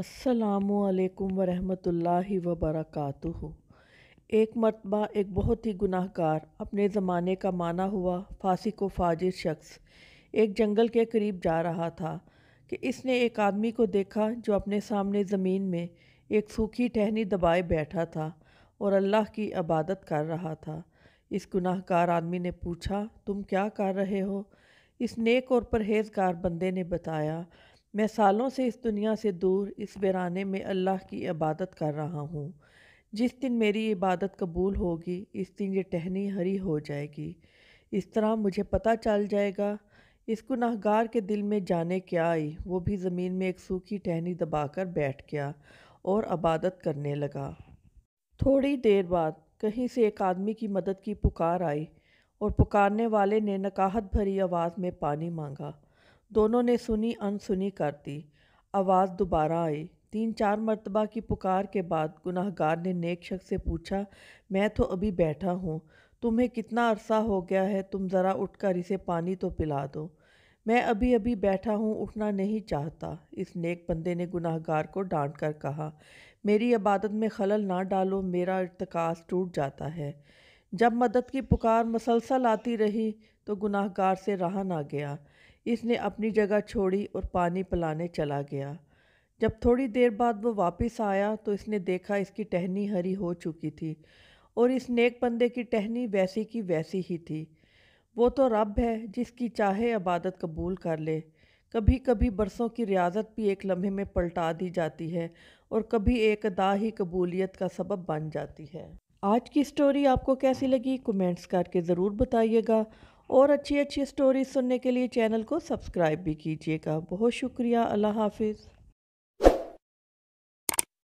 असलकम वरहमतुल्लि वबरकू एक मरतबा एक बहुत ही गुनाहकार अपने ज़माने का माना हुआ फांसी को फाजिर शख्स एक जंगल के करीब जा रहा था कि इसने एक आदमी को देखा जो अपने सामने ज़मीन में एक सूखी टहनी दबाए बैठा था और अल्लाह की इबादत कर रहा था इस गुनाहकार आदमी ने पूछा तुम क्या कर रहे हो इस नेक और परहेजगार बंदे ने बताया मैं सालों से इस दुनिया से दूर इस बराने में अल्लाह की इबादत कर रहा हूँ जिस दिन मेरी इबादत कबूल होगी इस दिन ये टहनी हरी हो जाएगी इस तरह मुझे पता चल जाएगा इस गुनाहगार के दिल में जाने क्या आई वो भी ज़मीन में एक सूखी टहनी दबाकर बैठ गया और इबादत करने लगा थोड़ी देर बाद कहीं से एक आदमी की मदद की पुकार आई और पुकारने वाले ने नकाहत भरी आवाज़ में पानी मांगा दोनों ने सुनी अनसुनी कर दी आवाज़ दोबारा आई तीन चार मरतबा की पुकार के बाद गुनाहगार ने नेक शख्स से पूछा मैं तो अभी बैठा हूँ तुम्हें कितना अरसा हो गया है तुम ज़रा उठकर इसे पानी तो पिला दो मैं अभी अभी बैठा हूँ उठना नहीं चाहता इस नेक बंदे ने गुनाहगार को डांट कर कहा मेरी इबादत में खलल ना डालो मेरा इरतकास टूट जाता है जब मदद की पुकार मसलसल आती रही तो गुनाहगार से रहा ना गया इसने अपनी जगह छोड़ी और पानी पिलाने चला गया जब थोड़ी देर बाद वो वापस आया तो इसने देखा इसकी टहनी हरी हो चुकी थी और इस नेक बंदे की टहनी वैसी की वैसी ही थी वो तो रब है जिसकी चाहे इबादत कबूल कर ले कभी कभी बरसों की रियाजत भी एक लम्हे में पलटा दी जाती है और कभी एक अदा ही कबूलियत का सबब बन जाती है आज की स्टोरी आपको कैसी लगी कमेंट्स करके ज़रूर बताइएगा और अच्छी अच्छी स्टोरीज सुनने के लिए चैनल को सब्सक्राइब भी कीजिएगा बहुत शुक्रिया अल्लाह हाफिज़